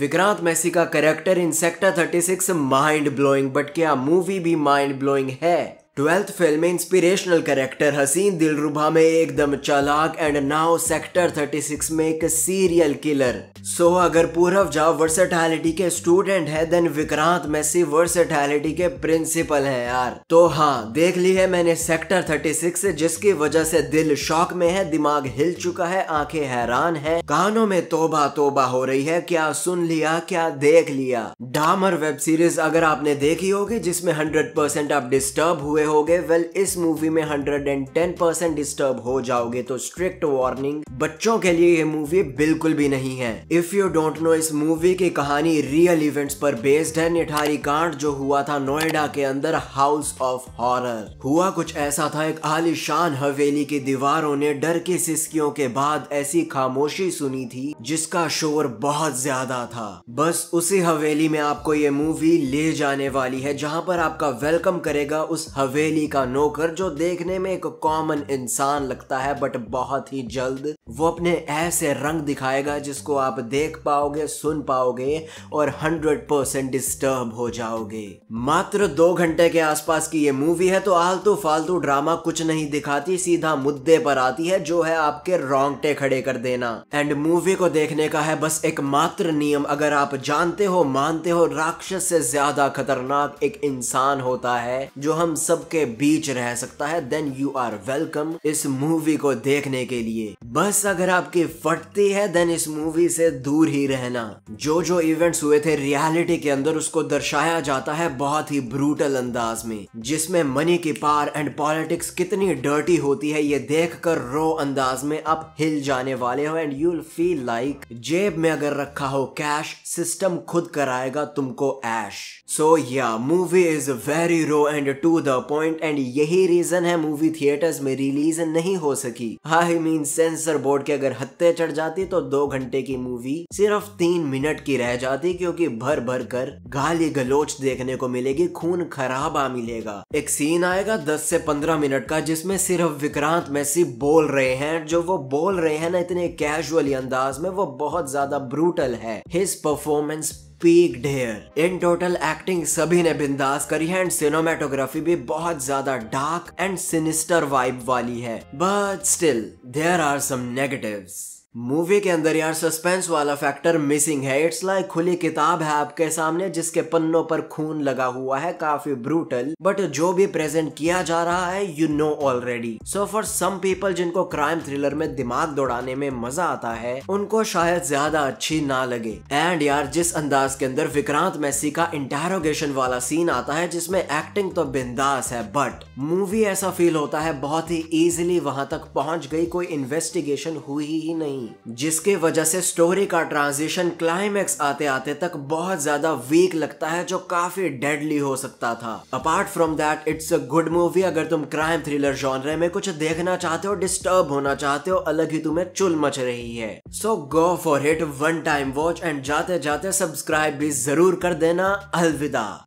Vikrant Massey का character in sector 36 mind blowing but क्या movie भी माइंड ब्लोइंग है ट्वेल्थ फिल्म में इंस्पिरेशनल कैरेक्टर हसीन दिलरुबा में एकदम चालाक एंड नाउ सेक्टर 36 में एक सीरियल किलर सो so, अगर पूरव झा वर्सेटैलिटी के स्टूडेंट है देन विक्रांत मेसी वर्सेटैलिटी के प्रिंसिपल है यार तो हाँ देख ली है मैंने सेक्टर 36 जिसकी वजह से दिल शौक में है दिमाग हिल चुका है आंखें हैरान है कानों में तोबा तोबा हो रही है क्या सुन लिया क्या देख लिया डामर वेब सीरीज अगर आपने देखी होगी जिसमें हंड्रेड परसेंट आप डिस्टर्ब हुए हुए होगे वेल इस मूवी में 110 परसेंट डिस्टर्ब हो जाओगे तो स्ट्रिक्ट वार्निंग बच्चों के लिए ये मूवी बिल्कुल भी नहीं है इफ यू डोंट नो इस मूवी की कहानी रियल इवेंट्स पर बेस्ड है निठारी कांड जो हुआ था नोएडा के अंदर हाउस ऑफ हॉरर हुआ कुछ ऐसा था एक आलिशान हवेली की दीवारों ने डर की सिस्कियों के बाद ऐसी खामोशी सुनी थी जिसका शोर बहुत ज्यादा था बस उसी हवेली में आपको ये मूवी ले जाने वाली है जहाँ पर आपका वेलकम करेगा उस हवेली हवेली का नौकर जो देखने में एक कॉमन इंसान लगता है बट बहुत ही जल्द वो अपने ऐसे रंग दिखाएगा जिसको आप देख पाओगे सुन पाओगे और 100 परसेंट डिस्टर्ब हो जाओगे मात्र दो घंटे के आसपास की ये मूवी है तो आलतू फालतू ड्रामा कुछ नहीं दिखाती सीधा मुद्दे पर आती है जो है आपके रोंगटे खड़े कर देना एंड मूवी को देखने का है बस एक मात्र नियम अगर आप जानते हो मानते हो राक्षस से ज्यादा खतरनाक एक इंसान होता है जो हम सबके बीच रह सकता है देन यू आर वेलकम इस मूवी को देखने के लिए बस अगर आपके फटती है देन इस मूवी से दूर ही रहना जो जो इवेंट्स हुए थे रियलिटी के अंदर उसको दर्शाया जाता है बहुत ही ब्रूटल अंदाज में जिसमें मनी की पार एंड पॉलिटिक्स कितनी डर्टी होती है ये देख कर रो अंदाज में आप हिल जाने वाले हो एंड यूल फील लाइक जेब में अगर रखा हो कैश सिस्टम खुद कराएगा तुमको ऐश सो या movie is very raw and to the point and यही रीजन है मूवी थिएटर्स में रिलीज नहीं हो सकी I mean censor board board के अगर हत्ते चढ़ जाती तो दो घंटे की मूवी सिर्फ तीन मिनट की रह जाती क्योंकि भर भर कर गाली गलोच देखने को मिलेगी खून खराबा मिलेगा एक सीन आएगा दस से पंद्रह मिनट का जिसमें सिर्फ विक्रांत मैसी बोल रहे हैं जो वो बोल रहे हैं ना इतने कैजुअली अंदाज में वो बहुत ज्यादा ब्रूटल है हिज परफॉर्मेंस पीक ढेर इन टोटल एक्टिंग सभी ने बिंदास करी है एंड सिनेमाटोग्राफी भी बहुत ज्यादा डार्क एंड सिनिस्टर वाइब वाली है but still there are some negatives movie के अंदर यार सस्पेंस वाला फैक्टर मिसिंग है इट्स लाइक खुली किताब है आपके सामने जिसके पन्नों पर खून लगा हुआ है काफी ब्रूटल बट जो भी प्रेजेंट किया जा रहा है you know already so for some people जिनको क्राइम थ्रिलर में दिमाग दौड़ाने में मजा आता है उनको शायद ज्यादा अच्छी ना लगे एंड यार जिस अंदाज के अंदर विक्रांत मैसी का इंटेरोगेशन वाला सीन आता है जिसमे एक्टिंग तो बिंदास है बट मूवी ऐसा फील होता है बहुत ही इजिली वहां तक पहुंच गई कोई इन्वेस्टिगेशन हुई ही नहीं नहीं जिसके वजह से स्टोरी का ट्रांजिशन क्लाइमैक्स आते आते तक बहुत ज्यादा वीक लगता है जो काफी डेडली हो सकता था apart from that it's a good movie अगर तुम क्राइम थ्रिलर जॉनरे में कुछ देखना चाहते हो डिस्टर्ब होना चाहते हो अलग ही तुम्हें चुल मच रही है so go for it one time watch and जाते जाते सब्सक्राइब भी जरूर कर देना अलविदा